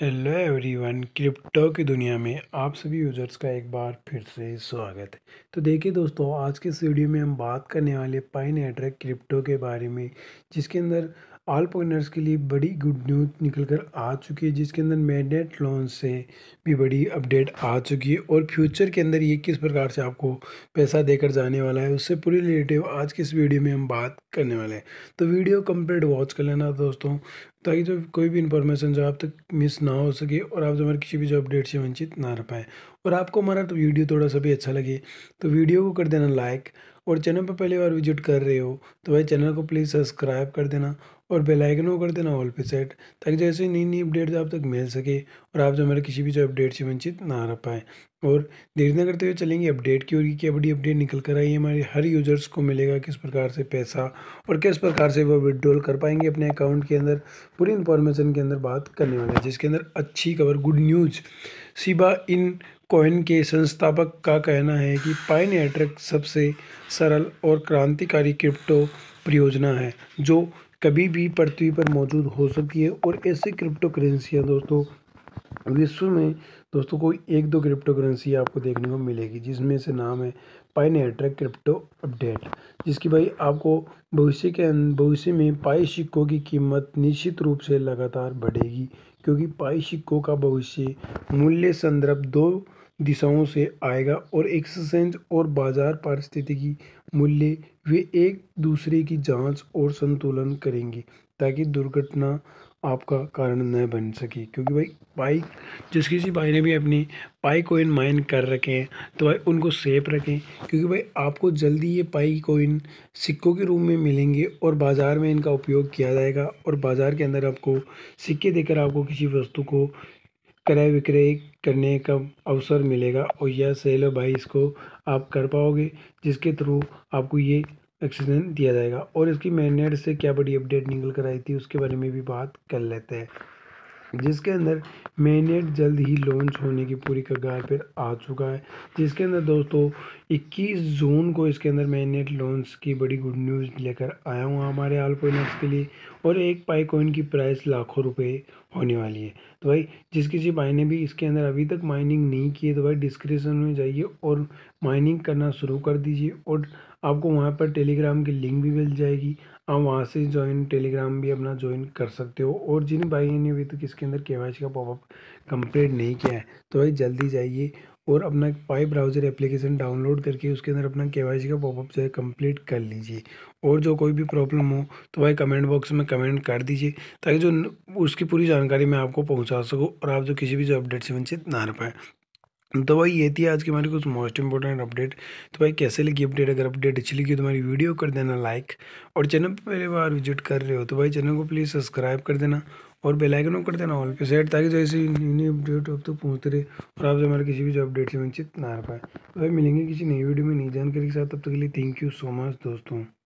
hello everyone crypto की दुनिया में आप सभी यूजर्स का एक बार फिर से स्वागत है तो देखिए दोस्तों आज के इस वीडियो में हम बात करने वाले पाइन एड्रेक क्रिप्टो के बारे में जिसके अंदर ऑल पॉइंटर्स के लिए बड़ी गुड न्यूज़ निकल कर आ चुकी है जिसके अंदर मैंडेट लॉन्च से भी बड़ी अपडेट आ चुकी है और फ्यूचर के अंदर ये किस प्रकार से आपको पैसा देकर जाने वाला है उससे पूरी रिलेटिव आज के इस वीडियो में हम बात करने वाले हैं तो वीडियो कंप्लीट वॉच कर लेना दोस्तों ताकि जो कोई भी इन्फॉर्मेशन जो आप तक मिस ना हो सके और आप जो हमारे किसी भी जो अपडेट से वंचित ना रह पाए और आपको हमारा तो वीडियो थोड़ा सा भी अच्छा लगे तो वीडियो को कर देना लाइक और चैनल पर पहली बार विजिट कर रहे हो तो भाई चैनल को प्लीज़ सब्सक्राइब कर देना और बेल आइकन को कर देना ऑल पे सेट ताकि जैसे नई नई अपडेट आप तक मिल सके और आप जो हमारे किसी भी जो अपडेट से वंचित ना रह पाए और देर न करते हुए चलेंगे अपडेट की और की क्या बड़ी अपडेट निकल कर आई है हमारे हर यूज़र्स को मिलेगा किस प्रकार से पैसा और किस प्रकार से वो विड्रॉल कर पाएंगे अपने अकाउंट के अंदर पूरी इन्फॉर्मेशन के अंदर बात करने वाले हैं जिसके अंदर अच्छी खबर good news Shiba Inu coin के संस्थापक का कहना है कि पाइन एट्रक सबसे सरल और क्रांतिकारी क्रिप्टो परियोजना है जो कभी भी पृथ्वी पर मौजूद हो सकती है और ऐसे क्रिप्टो करेंसियाँ दोस्तों विश्व में दोस्तों कोई एक दो क्रिप्टो करेंसी आपको देखने को मिलेगी जिसमें से नाम है पाइन एट्रैक क्रिप्टो अपडेट जिसकी भाई आपको भविष्य के भविष्य में पाई सिक्कों की कीमत निश्चित रूप से लगातार बढ़ेगी क्योंकि पाई सिक्कों का भविष्य मूल्य संदर्भ दो दिशाओं से आएगा और एक्सचेंज और बाजार पारिस्थितिकी मूल्य वे एक दूसरे की जांच और संतुलन करेंगे ताकि दुर्घटना आपका कारण न बन सके क्योंकि भाई बाइक जिस किसी भाई ने भी अपनी पाई कोइन माइन कर रखे हैं तो भाई उनको सेफ रखें क्योंकि भाई आपको जल्दी ये पाई कोइन सिक्कों के रूप में मिलेंगे और बाज़ार में इनका उपयोग किया जाएगा और बाज़ार के अंदर आपको सिक्के देकर आपको किसी वस्तु को क्रय विक्रय करने का अवसर मिलेगा और यह सेल और बाई इसको आप कर पाओगे जिसके थ्रू आपको ये एक्सीजन दिया जाएगा और इसकी मैनेट से क्या बड़ी अपडेट निकल कर आई थी उसके बारे में भी बात कर लेते हैं जिसके अंदर मैनेट जल्द ही लॉन्च होने की पूरी कगार पर आ चुका है जिसके अंदर दोस्तों 21 जून को इसके अंदर मैनेट लॉन्च की बड़ी गुड न्यूज़ लेकर आया हूँ हमारे आल कोइनर्स के लिए और एक पाई कोइन की प्राइस लाखों रुपए होने वाली है तो भाई जिस किसी भाई ने भी इसके अंदर अभी तक माइनिंग नहीं की है तो भाई डिस्क्रिप्सन में जाइए और माइनिंग करना शुरू कर दीजिए और आपको वहाँ पर टेलीग्राम की लिंक भी मिल जाएगी आप वहाँ से ज्वाइन टेलीग्राम भी अपना ज्वाइन कर सकते हो और जिन भाई ने अभी तक इसके अंदर के का पॉपअप कंप्लीट नहीं किया है तो भाई जल्दी जाइए और अपना पाई ब्राउज़र एप्लीकेशन डाउनलोड करके उसके अंदर अपना के का पॉपअप जो है कंप्लीट कर लीजिए और जो कोई भी प्रॉब्लम हो तो भाई कमेंट बॉक्स में कमेंट कर दीजिए ताकि जो उसकी पूरी जानकारी मैं आपको पहुंचा सकूँ और आप जो किसी भी जो अपडेट से वंचित ना रह पाए तो भाई ये थी आज की हमारी कुछ मोस्ट इंपॉर्टेंट अपडेट तो भाई कैसे लगी अपडेट अगर अपडेट अच्छी लगी तो हमारी वीडियो कर देना लाइक और चैनल पर पहली बार विजिट कर रहे हो तो भाई चैनल को प्लीज़ सब्सक्राइब कर देना और बेल आइकन कर देना ऑल पे सेट ताकि जैसे न्यू न्यू अपडेट अब तो पहुँचते रहे और आपसे हमारे किसी भी जो अपडेट से वंचित ना रह पाए तो भाई मिलेंगे किसी नई वीडियो में नई जानकारी के साथ तब तक के लिए थैंक यू सो मच दोस्तों